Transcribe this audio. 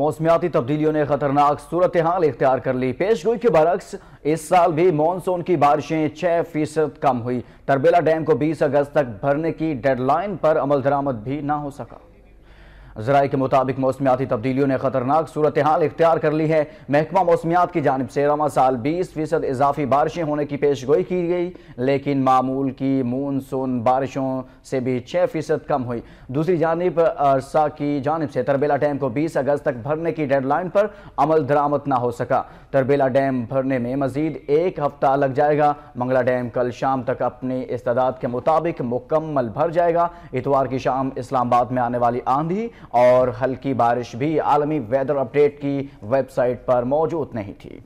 मौसमियाती तब्दीलियों ने खतरनाक सूरत हाल इख्तियार कर ली पेश गोई के बरक्स इस साल भी मानसून की बारिशें छः फीसद कम हुई तरबेला डैम को 20 अगस्त तक भरने की डेडलाइन पर अमल दरामद भी ना हो सका जराए के मुताबिक मौसमियाती तब्दीलियों ने खतरनाक सूरत हाल इख्तियार कर ली है महकमा मौसमियात की जानब से रवा साल बीस फीसद इजाफी बारिशें होने की पेश गोई की गई लेकिन मामूल की मूनसून बारिशों से भी छः फीसद कम हुई दूसरी जानब अरसा की जानब से तरबेला डैम को बीस अगस्त तक भरने की डेडलाइन पर अमल दरामद ना हो सका तरबेला डैम भरने में मजीद एक हफ्ता लग जाएगा मंगला डैम कल शाम तक अपनी इस्तादात के मुताबिक मुकम्मल भर जाएगा इतवार की शाम इस्लामाबाद में आने वाली आंधी और हल्की बारिश भी आलमी वेदर अपडेट की वेबसाइट पर मौजूद नहीं थी